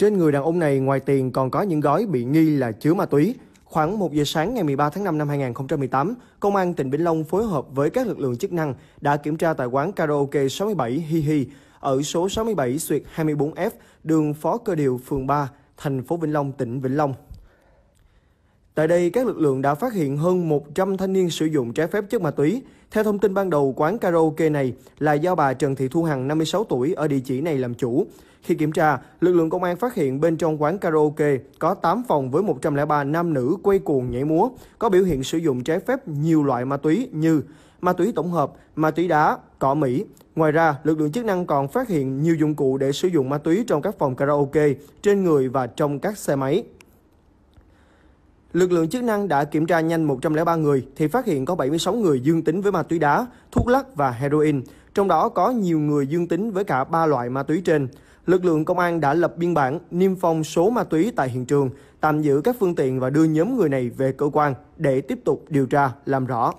Trên người đàn ông này ngoài tiền còn có những gói bị nghi là chứa ma túy. Khoảng 1 giờ sáng ngày 13 tháng 5 năm 2018, Công an tỉnh Vĩnh Long phối hợp với các lực lượng chức năng đã kiểm tra tại quán karaoke 67 Hi Hi ở số 67 Xuyệt 24F, đường Phó Cơ Điều, phường 3, thành phố Vĩnh Long, tỉnh Vĩnh Long. Tại đây, các lực lượng đã phát hiện hơn 100 thanh niên sử dụng trái phép chất ma túy. Theo thông tin ban đầu, quán karaoke này là do bà Trần Thị Thu Hằng, 56 tuổi, ở địa chỉ này làm chủ. Khi kiểm tra, lực lượng công an phát hiện bên trong quán karaoke có 8 phòng với 103 nam nữ quay cuồng nhảy múa, có biểu hiện sử dụng trái phép nhiều loại ma túy như ma túy tổng hợp, ma túy đá, cỏ Mỹ. Ngoài ra, lực lượng chức năng còn phát hiện nhiều dụng cụ để sử dụng ma túy trong các phòng karaoke, trên người và trong các xe máy. Lực lượng chức năng đã kiểm tra nhanh 103 người thì phát hiện có 76 người dương tính với ma túy đá, thuốc lắc và heroin, trong đó có nhiều người dương tính với cả ba loại ma túy trên. Lực lượng công an đã lập biên bản niêm phong số ma túy tại hiện trường, tạm giữ các phương tiện và đưa nhóm người này về cơ quan để tiếp tục điều tra làm rõ.